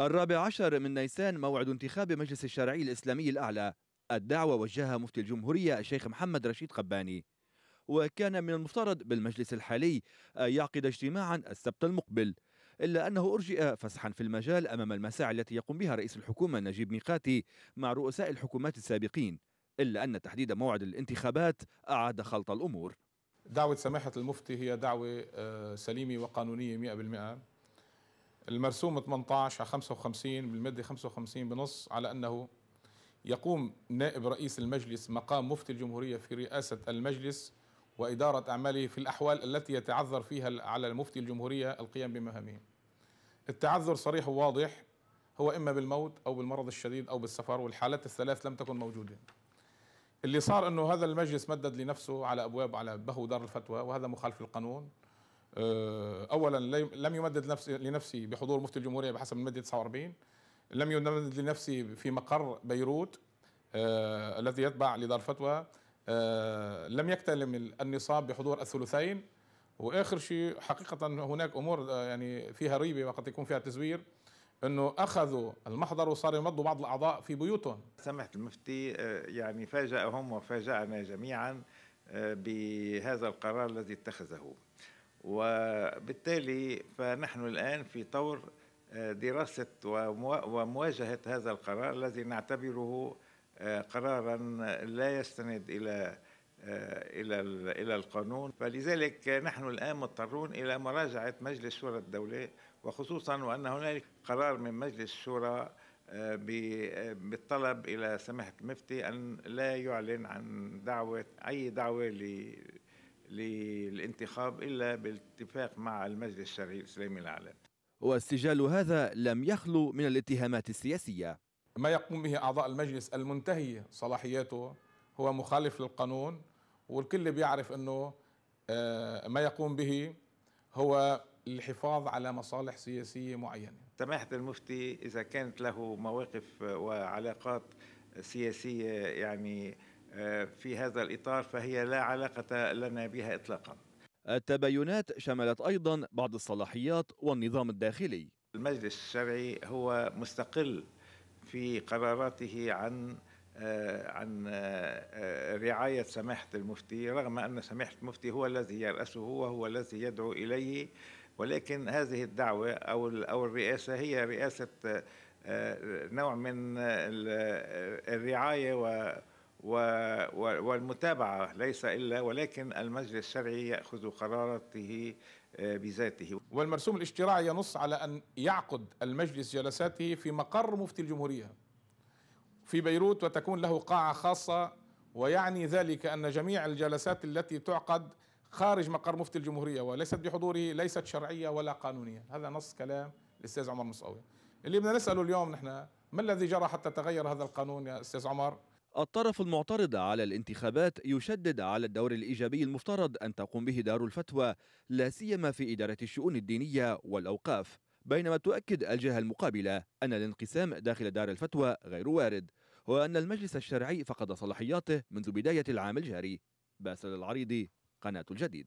الرابع عشر من نيسان موعد انتخاب مجلس الشرعي الإسلامي الأعلى الدعوة وجهها مفتي الجمهورية الشيخ محمد رشيد قباني وكان من المفترض بالمجلس الحالي يعقد اجتماعا السبت المقبل إلا أنه أرجئ فسحا في المجال أمام المساعي التي يقوم بها رئيس الحكومة نجيب ميقاتي مع رؤساء الحكومات السابقين إلا أن تحديد موعد الانتخابات أعاد خلط الأمور دعوة سماحة المفتي هي دعوة آه، سليمة وقانونية 100% المرسوم 18 على 55 بالمادة 55 بنص على أنه يقوم نائب رئيس المجلس مقام مفتي الجمهورية في رئاسة المجلس وإدارة أعماله في الأحوال التي يتعذر فيها على مفتي الجمهورية القيام بمهامه التعذر صريح وواضح هو إما بالموت أو بالمرض الشديد أو بالسفر والحالات الثلاث لم تكن موجودة اللي صار أنه هذا المجلس مدد لنفسه على أبواب على بهو دار الفتوى وهذا مخالف القانون آه، اولا لم يمدد نفسي لنفسي بحضور مفتي الجمهوريه بحسب الماده 49 لم يمدد لنفسي في مقر بيروت آه الذي يتبع لدار فتوى آه لم يكتلم النصاب بحضور الثلثين واخر شيء حقيقه هناك امور آه، يعني فيها ريبه وقد يكون فيها تزوير انه اخذوا المحضر وصاروا يمضوا بعض الاعضاء في بيوتهم سمحت المفتي آه، يعني فاجاهم وفاجانا جميعا بهذا القرار الذي اتخذه وبالتالي فنحن الآن في طور آه، دراسة ومواجهة هذا القرار الذي نعتبره آه، قرارا لا يستند إلى آه، إلى إلى القانون فلذلك نحن الآن مضطرون إلى مراجعة مجلس شورى الدولة وخصوصا وأن هنالك قرار من مجلس الشورى بالطلب إلى سماحة المفتي أن لا يعلن عن دعوة أي دعوة للانتخاب إلا بالاتفاق مع المجلس الشرعي الإسلامي الأعلى والسجال هذا لم يخلو من الاتهامات السياسية ما يقوم به أعضاء المجلس المنتهية صلاحياته هو مخالف للقانون والكل بيعرف أنه آه، ما يقوم به هو الحفاظ على مصالح سياسية معينة سماحة المفتي إذا كانت له مواقف وعلاقات سياسية يعني آه، في هذا الإطار فهي لا علاقة لنا بها إطلاقا التباينات شملت أيضا بعض الصلاحيات والنظام الداخلي المجلس الشرعي هو مستقل في قراراته عن آه، عن آه، رعاية سماحة المفتي رغم أن سماحة المفتي هو الذي يرأسه وهو الذي يدعو إليه ولكن هذه الدعوة أو أو الرئاسة هي رئاسة نوع من الرعاية و والمتابعة ليس إلا ولكن المجلس الشرعي يأخذ قراراته آه، بذاته والمرسوم الاشتراعي ينص على أن يعقد المجلس جلساته في مقر مفتي الجمهورية في بيروت وتكون له قاعة خاصة ويعني ذلك أن جميع الجلسات التي تعقد خارج مقر مفتي الجمهورية وليست بحضوره ليست شرعية ولا قانونية هذا نص كلام الأستاذ عمر مصاوي اللي بدنا نسأله اليوم نحن ما الذي جرى حتى تغير هذا القانون يا أستاذ عمر الطرف المعترض على الانتخابات يشدد على الدور الايجابي المفترض ان تقوم به دار الفتوى لا سيما في اداره الشؤون الدينيه والاوقاف بينما تؤكد الجهه المقابله ان الانقسام داخل دار الفتوى غير وارد وان المجلس الشرعي فقد صلاحياته منذ بدايه العام الجاري باسل العريضي قناه الجديد